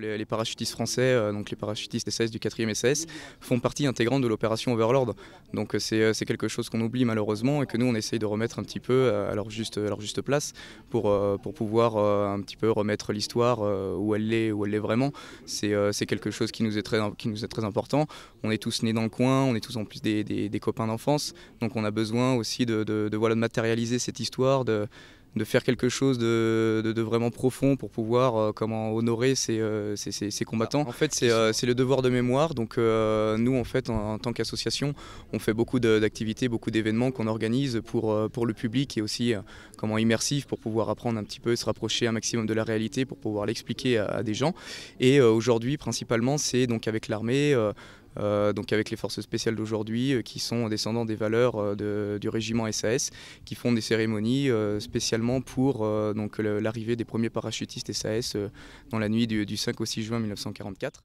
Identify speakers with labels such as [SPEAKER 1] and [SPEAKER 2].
[SPEAKER 1] Les, parachutistes
[SPEAKER 2] français, euh, donc les parachutistes SS du 4e SS, font partie intégrante de l'opération Overlord. Donc euh, euh, c'est quelque chose qu'on oublie malheureusement et que nous on essaye de remettre un petit peu à leur juste, à leur juste place pour, pour pouvoir un petit peu remettre l'histoire où elle l'est, où elle est vraiment. C'est quelque chose qui nous, est très, qui nous est très important. On est tous nés dans le coin, on est tous en plus des, copains d'enfance, donc on a besoin aussi de, voilà, de matérialiser cette histoire, de de faire quelque chose de, vraiment profond pour pouvoir euh, comment honorer ces, euh, combattants. Bah, en fait, euh, c'est le devoir de mémoire. Donc, nous, en fait, en, tant qu'association, on fait beaucoup d'activités, beaucoup d'événements qu'on organise pour, pour le public et aussi comment immersif pour pouvoir apprendre un petit peu, et se rapprocher un maximum de la réalité pour pouvoir l'expliquer à, à, des gens. Et aujourd'hui, principalement, c'est donc avec l'armée. Euh, donc avec les forces spéciales d'aujourd'hui, euh, qui sont descendants des valeurs euh, du régiment SAS, qui font des cérémonies spécialement pour l'arrivée des premiers parachutistes SAS dans la nuit du 5 au 6 juin
[SPEAKER 1] 1944.